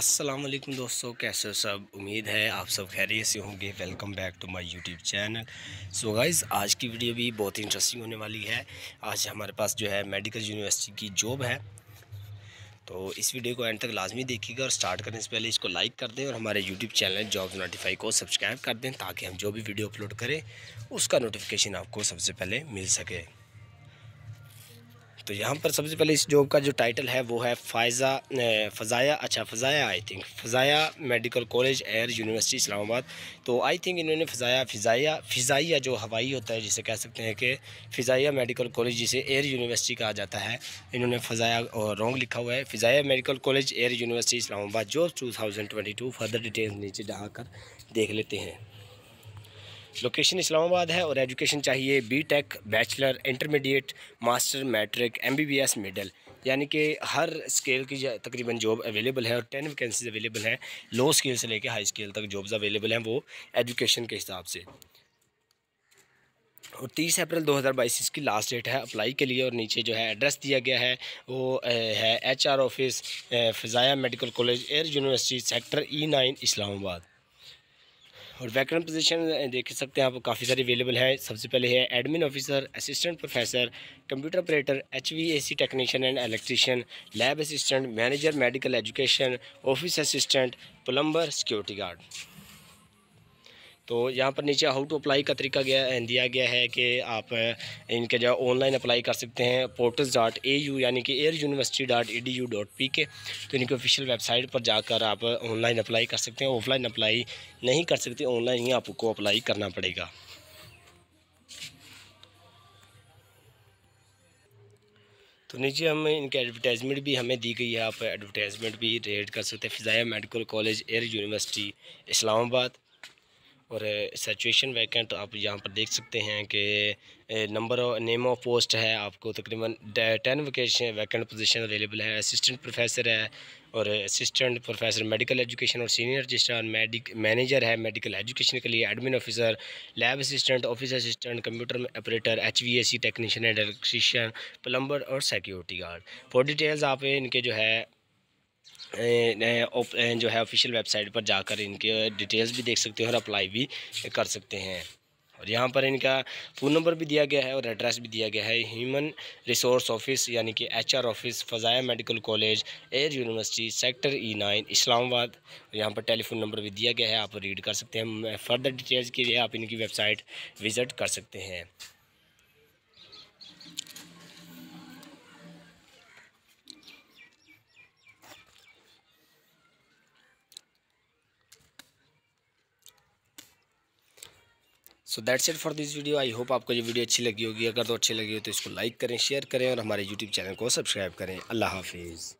अस्सलाम वालेकुम दोस्तों कैसे हो सब उम्मीद है आप सब खैरियत से होंगे welcome back to my YouTube channel so guys आज की वीडियो भी बहुत ही इंटरेस्टिंग होने वाली है आज हमारे पास जो है मेडिकल यूनिवर्सिटी की जॉब है तो इस वीडियो को एंड तक लाजमी देखिएगा और स्टार्ट करने से पहले इसको लाइक कर दें और हमारे यूट्यूब चैनल जॉब नोटिफाई को सब्सक्राइब कर दें ताकि हम जो भी वीडियो अपलोड करें उसका नोटिफिकेशन आपको सबसे पहले मिल सके तो यहाँ पर सबसे पहले इस जॉब का जो टाइटल है वो है फ़ायज़ा फ़ज़ाया अच्छा Fazaia I think Fazaia medical college Air University Islamabad तो आई थिंक इन्होंने फ़ज़ाया फ़िज़ाया फ़िज़ाइया जो हवाई होता है जिसे कह सकते हैं कि फ़ज़ाया मेडिकल कॉलेज जिसे एयर यूनिवर्सिटी कहा जाता है इन्होंने फ़ज़ाया और रॉन्ग लिखा हुआ है Fazaia medical college Air University Islamabad job to further details नीचे डाल देख लेते हैं लोकेशन इस्लामाबाद है और एजुकेशन चाहिए B tech bachelor intermediate master matric M B B S middle यानी कि हर स्केल की तकरीबन जॉब अवेलेबल है और टेन वैकेंसीज अवेलेबल हैं लो स्केल से लेकर हाई स्केल तक जॉब्स अवेलेबल हैं वो एजुकेशन के हिसाब से और तीस अप्रैल 2022 इसकी लास्ट डेट है अप्लाई के लिए और नीचे जो है एड्रेस दिया गया है वो है HR office Fazaia medical college Air University sector E nine Islamabad और वैकेंट पोजीशन देख सकते हैं आप काफ़ी सारी अवेलेबल हैं सबसे पहले है admin officer assistant professor computer operator HVAC technician and electrician lab assistant manager medical education office assistant plumber security guard तो यहाँ पर नीचे हाउ टू अप्लाई का तरीका गया दिया गया है कि आप इनके जो ऑनलाइन अप्लाई कर सकते हैं पोर्टल्स डॉट ए यू यानी कि Air University dot E D U dot P K तो इनकी ऑफिशियल वेबसाइट पर जाकर आप ऑनलाइन अप्लाई कर सकते हैं ऑफलाइन अप्लाई नहीं कर सकते ऑनलाइन ही आपको अप्लाई करना पड़ेगा तो नीचे हम इनके एडवर्टाइजमेंट भी हमें दी गई है आप एडवर्टाइजमेंट भी रेड कर सकते हैं Fazaia medical college Air University Islamabad और सचुएशन वैकेंट तो आप यहाँ पर देख सकते हैं कि नंबर नेम ऑफ पोस्ट है आपको तकरीबन ten vacation vacant position available है असिस्टेंट प्रोफेसर है और असिस्टेंट प्रोफेसर मेडिकल एजुकेशन और सीनियर रजिस्ट्रार मेडिक मैनेजर है मेडिकल एजुकेशन के लिए admin officer lab assistant office assistant computer operator H V S C technician and electrician plumber और security guard for details आप इनके जो है जो है ऑफिशियल वेबसाइट पर जाकर इनके डिटेल्स भी देख सकते हैं और अप्लाई भी कर सकते हैं और यहाँ पर इनका फ़ोन नंबर भी दिया गया है और एड्रेस भी दिया गया है ह्यूमन रिसोर्स ऑफिस यानी कि HR office Fazaia medical college Air University sector E nine Islamabad और यहाँ पर टेलीफोन नंबर भी दिया गया है आप रीड कर सकते हैं फर्दर डिटेल्स के लिए आप इनकी वेबसाइट विज़िट कर सकते हैं so that's it for this video I hope आपको ये वीडियो अच्छी लगी होगी अगर तो अच्छी लगी हो तो इसको लाइक करें शेयर करें और हमारे यूट्यूब चैनल को सब्सक्राइब करें अल्लाह हाफिज़